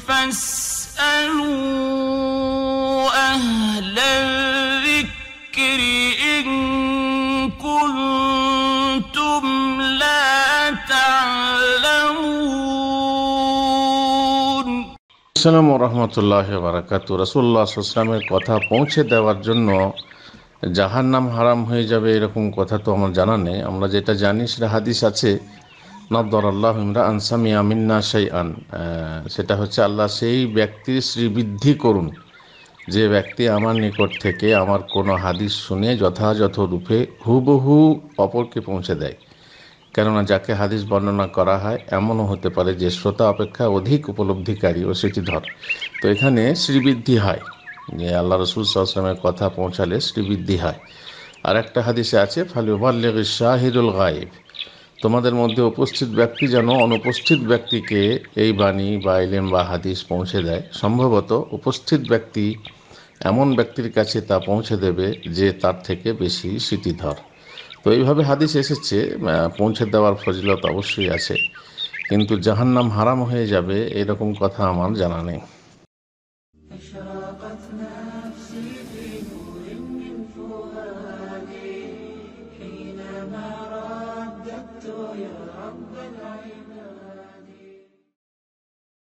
আসসালামু রহমতুল্লাহ বারাকাতু রসুল্লাহ সুসলামের কথা পৌঁছে দেওয়ার জন্য জাহার নাম হারাম হয়ে যাবে এরকম কথা তো আমার জানা নেই আমরা যেটা জানি সেটা হাদিস আছে নদ্দর আল্লাহ ইমরান সামিয়া মিন্না আন সেটা হচ্ছে আল্লাহ সেই ব্যক্তির শ্রীবৃদ্ধি করুন যে ব্যক্তি আমার নিকট থেকে আমার কোনো হাদিস শুনে যথাযথ রূপে হুবহু অপরকে পৌঁছে দেয় কেননা যাকে হাদিস বর্ণনা করা হয় এমনও হতে পারে যে শ্রোতা অপেক্ষা অধিক উপলব্ধিকারী ও স্মৃতিধর তো এখানে শ্রীবৃদ্ধি হয় যে আল্লাহ রসুল সাল্লামের কথা পৌঁছালে শ্রীবৃদ্ধি হয় আর একটা হাদিসে আছে ফালিউবাল্লিক শাহিদুল গায়েব তোমাদের মধ্যে উপস্থিত ব্যক্তি যেন অনুপস্থিত ব্যক্তিকে এই বাণী বা এলেম বা হাদিস পৌঁছে দেয় সম্ভবত উপস্থিত ব্যক্তি এমন ব্যক্তির কাছে তা পৌঁছে দেবে যে তার থেকে বেশি স্মৃতিধর তো এইভাবে হাদিস এসেছে পৌঁছে দেওয়ার ফজিলত অবশ্যই আছে কিন্তু জাহান নাম হারাম হয়ে যাবে এরকম কথা আমার জানা নেই رب العباد